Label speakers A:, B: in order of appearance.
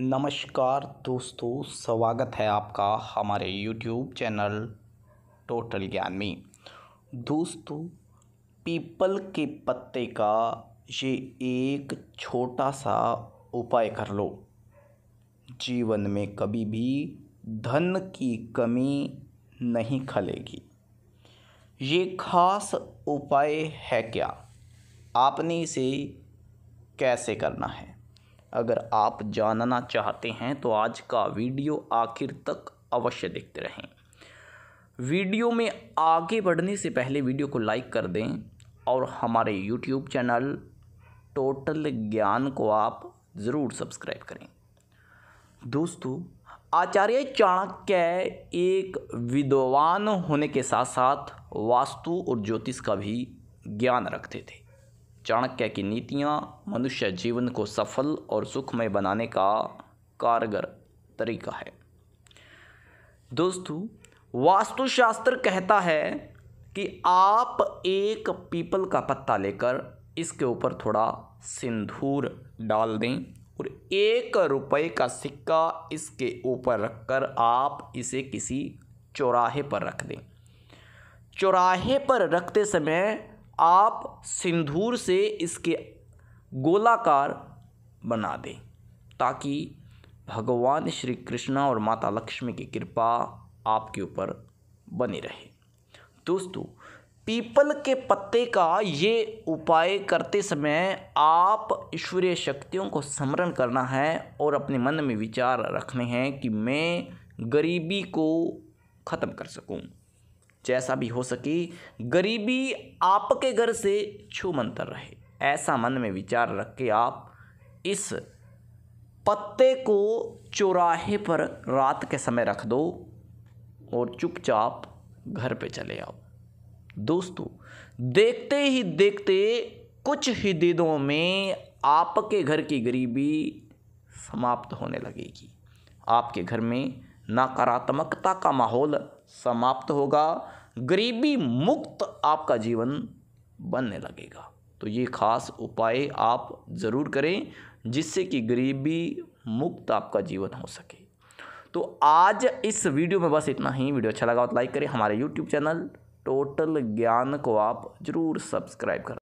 A: नमस्कार दोस्तों स्वागत है आपका हमारे यूट्यूब चैनल टोटल ज्ञान में दोस्तों पीपल के पत्ते का ये एक छोटा सा उपाय कर लो जीवन में कभी भी धन की कमी नहीं खलेगी ये खास उपाय है क्या आपने इसे कैसे करना है अगर आप जानना चाहते हैं तो आज का वीडियो आखिर तक अवश्य देखते रहें वीडियो में आगे बढ़ने से पहले वीडियो को लाइक कर दें और हमारे यूट्यूब चैनल टोटल ज्ञान को आप ज़रूर सब्सक्राइब करें दोस्तों आचार्य चाणक्य एक विद्वान होने के साथ साथ वास्तु और ज्योतिष का भी ज्ञान रखते थे चाणक्य की नीतियाँ मनुष्य जीवन को सफल और सुखमय बनाने का कारगर तरीका है दोस्तों वास्तुशास्त्र कहता है कि आप एक पीपल का पत्ता लेकर इसके ऊपर थोड़ा सिंदूर डाल दें और एक रुपए का सिक्का इसके ऊपर रखकर आप इसे किसी चौराहे पर रख दें चौराहे पर रखते समय आप सिंदूर से इसके गोलाकार बना दें ताकि भगवान श्री कृष्णा और माता लक्ष्मी की कृपा आपके ऊपर बनी रहे दोस्तों पीपल के पत्ते का ये उपाय करते समय आप ईश्वरीय शक्तियों को स्मरण करना है और अपने मन में विचार रखने हैं कि मैं गरीबी को ख़त्म कर सकूं जैसा भी हो सके गरीबी आपके घर से छू मंतर रहे ऐसा मन में विचार रख के आप इस पत्ते को चौराहे पर रात के समय रख दो और चुपचाप घर पे चले आओ दोस्तों देखते ही देखते कुछ ही दिनों में आपके घर की गरीबी समाप्त होने लगेगी आपके घर में नकारात्मकता का माहौल समाप्त होगा गरीबी मुक्त आपका जीवन बनने लगेगा तो ये खास उपाय आप ज़रूर करें जिससे कि गरीबी मुक्त आपका जीवन हो सके तो आज इस वीडियो में बस इतना ही वीडियो अच्छा लगा तो लाइक करें हमारे यूट्यूब चैनल टोटल ज्ञान को आप ज़रूर सब्सक्राइब करें